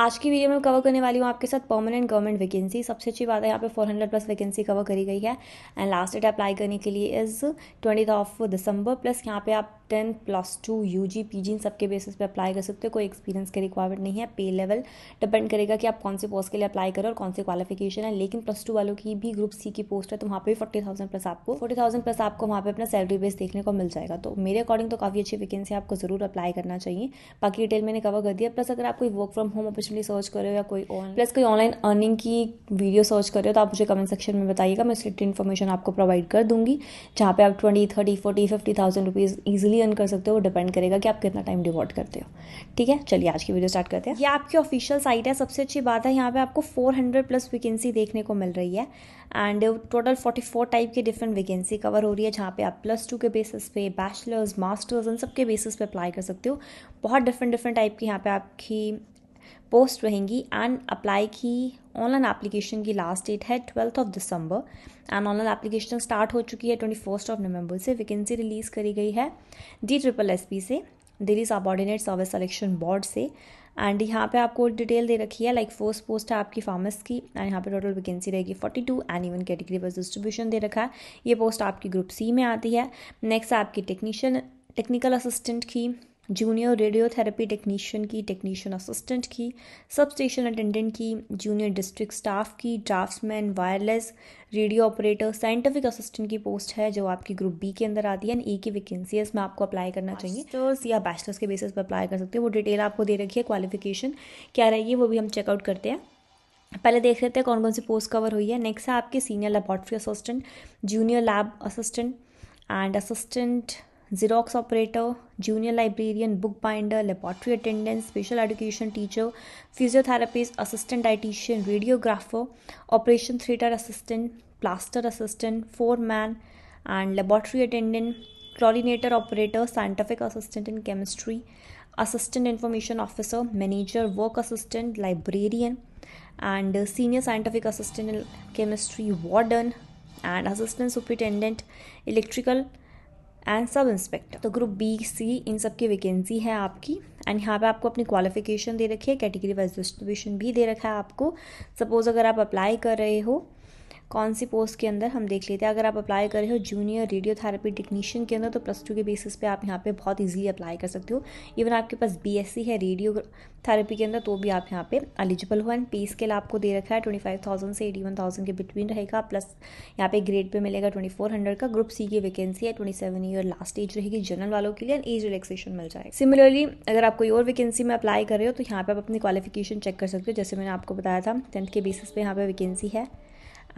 आज की वीडियो में कवर करने वाली हूँ आपके साथ परमानेंट गवर्नमेंट वैकेंसी सबसे अच्छी बात है यहाँ पे 400 प्लस वैकेंसी कवर करी गई है एंड लास्ट डेट अप्लाई करने के लिए is twenty of December plus यहाँ पे आप ten plus two U G P G इन सबके बेसिस पे अप्लाई कर सकते हो कोई एक्सपीरियंस के रिक्वायरमेंट नहीं है पे लेवल डिपेंड करेगा कि आप कौन से पोस्ट के लिए अप्लाई करो और कौन से क्वालिफिकेशन है लेकिन प्लस टू वालों की भी ग्रुप सी की पोस्ट है तो वहाँ पे फोर्टी थाउजेंड प्लस आपको फोर्टी थाउजेंड प्लस आपको वहाँ पे अपना सैलरी बेस देखने को मिल जाएगा तो मेरे अकॉर्डिंग तो काफ़ी अच्छी वैकेंसी आपको ज़रूर अप्लाई करना चाहिए बाकी डिटेल मैंने कवर कर दिया प्लस अगर आप कोई work from home opportunity search करो या कोई ऑन प्लस कोई ऑनलाइन अर्निंग की वीडियो सर्च करो तो आप मुझे कमेंट सेक्शन में बताइएगा मैं उसकी इन्फॉर्मेशन आपको प्रोवाइड कर दूंगी जहाँ पे आप twenty thirty forty fifty thousand rupees easily easily earn कर सकते हो वो डिपेंड करेगा कि आप कितना टाइम डिवॉट करते हो ठीक है चलिए आज की वीडियो स्टार्ट करते हैं ये आपकी ऑफिशियल साइट है सबसे अच्छी बात है यहाँ पे आपको 400 प्लस वैकेंसी देखने को मिल रही है एंड टोटल 44 टाइप की डिफरेंट वैकेंसी कवर हो रही है जहाँ पे आप प्लस टू के बेसिस पे बैचलर्स मास्टर्स इन सब के बेसिस पे अप्लाई कर सकते हो बहुत डिफरेंट डिफरेंट टाइप की यहाँ पे आपकी पोस्ट रहेंगी एंड अप्लाई की ऑनलाइन एप्लीकेशन की लास्ट डेट है twelfth of December and online application start हो चुकी है ट्वेंटी फर्स्ट ऑफ नवंबर से वैकेंसी रिलीज़ करी गई है डी ट्रिपल एस पी से Delhi subordinate service selection board से एंड यहाँ पे आपको डिटेल दे रखी है लाइक फर्स्ट पोस्ट है आपकी फार्मेस की एंड यहाँ पे टोटल वैकेंसी रहेगी forty two and even category wise distribution दे रखा है ये पोस्ट आपकी ग्रुप सी में आती है नेक्स्ट आपकी टेक्नीशियन टेक्निकल असिस्टेंट की जूनियर रेडियोथेरेपी टेक्नीशियन की टेक्नीशियन असिस्टेंट की सब स्टेशन अटेंडेंट की जूनियर डिस्ट्रिक्ट स्टाफ की draftman wireless radio operator scientific assistant की पोस्ट है जो आपकी ग्रुप बी के अंदर आती है एंड ए की वैकेंसी है इसमें आपको अप्लाई करना चाहिए तो या बैचलर्स के बेसिस पर अप्लाई कर सकते हो वो डिटेल आपको दे रखी है क्वालिफिकेशन क्या रहेगी वो भी हम चेकआउट करते हैं पहले देख लेते हैं कौन कौन सी पोस्ट कवर हुई है नेक्स्ट है आपके senior laboratory assistant junior lab assistant and assistant Xerox operator, junior librarian, bookbinder, laboratory attendant, special education teacher, physiotherapist, assistant dietitian, radiographer, operation theater assistant, plaster assistant, foreman, and laboratory attendant, chlorinator operator, scientific assistant in chemistry, assistant information officer, manager, work assistant, librarian, and senior scientific assistant in chemistry, warden, and assistant superintendent, electrical and sub inspector तो group B C इन सब की vacancy है आपकी and यहाँ पे आपको अपनी क्वालिफिकेशन दे रखी है कैटेगरी वाइज डिस्ट्रीब्यूशन भी दे रखा है आपको सपोज अगर आप अप्लाई कर रहे हो कौन सी पोस्ट के अंदर हम देख लेते हैं अगर आप अप्लाई कर रहे हो जूनियर रेडियोथेरेपी टेक्नीशियन के अंदर तो प्लस टू के बेसिस पे आप यहाँ पे बहुत इजीली अप्लाई कर सकते हो इवन आपके पास बीएससी है रेडियो थेरेपी के अंदर तो भी आप यहाँ पे एलिजिबल हो एंड पे स्केल आपको दे रखा है ट्वेंटी फाइव थाउजेंड से एटी वन थाउजेंड के बिटवीन रहेगा प्लस यहाँ पे ग्रेड पे मिलेगा ट्वेंटी फोर हंड्रेड का ग्रुप सी की वैकेंसी है twenty seven year last age रहेगी जनरल वालों के लिए एंड एज रिलेक्सेशन मिल जाए सिमिलरली अगर आप कोई और वैकेंसी में अप्लाई कर रहे हो तो यहाँ पे आप अपनी क्वालिफिकेशन चेक कर सकते हो जैसे मैंने आपको बताया था टेंथ के बेसिस पे यहाँ पे वैकेंसी है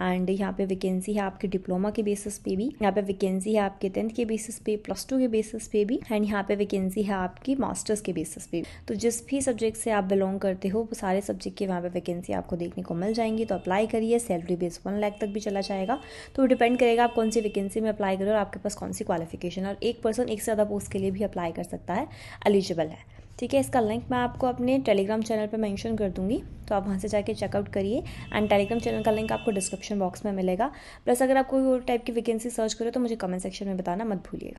एंड यहाँ पे वैकेंसी है आपके डिप्लोमा के बेसिस पे भी यहाँ पे वैकेंसी है आपके टेंथ के बेसिस पे प्लस टू के बेसिस पे भी एंड यहाँ पे वैकेंसी है आपकी मास्टर्स के बेसिस पे तो जिस भी सब्जेक्ट से आप बिलोंग करते हो वो सारे सब्जेक्ट के वहाँ पे वैकेंसी आपको देखने को मिल जाएंगी तो अप्लाई करिए सैलरी बेस वन लाख तक भी चला जाएगा तो डिपेंड करेगा आप कौन सी वैकेंसी में अप्लाई करें और आपके पास कौन सी क्वालिफिकेशन और एक पर्सन एक से ज़्यादा पोस्ट के लिए भी अप्लाई कर सकता है एलिजिबल है ठीक है इसका लिंक मैं आपको अपने टेलीग्राम चैनल पर मैंशन कर दूंगी तो आप वहाँ से जाके चेकआउट करिए एंड टेलीग्राम चैनल का लिंक आपको डिस्क्रिप्शन डिस्क्रिप्शन बॉक्स में मिलेगा प्लस अगर आप कोई और टाइप की वैकेंसी सर्च करें तो मुझे कमेंट सेक्शन में बताना मत भूलिएगा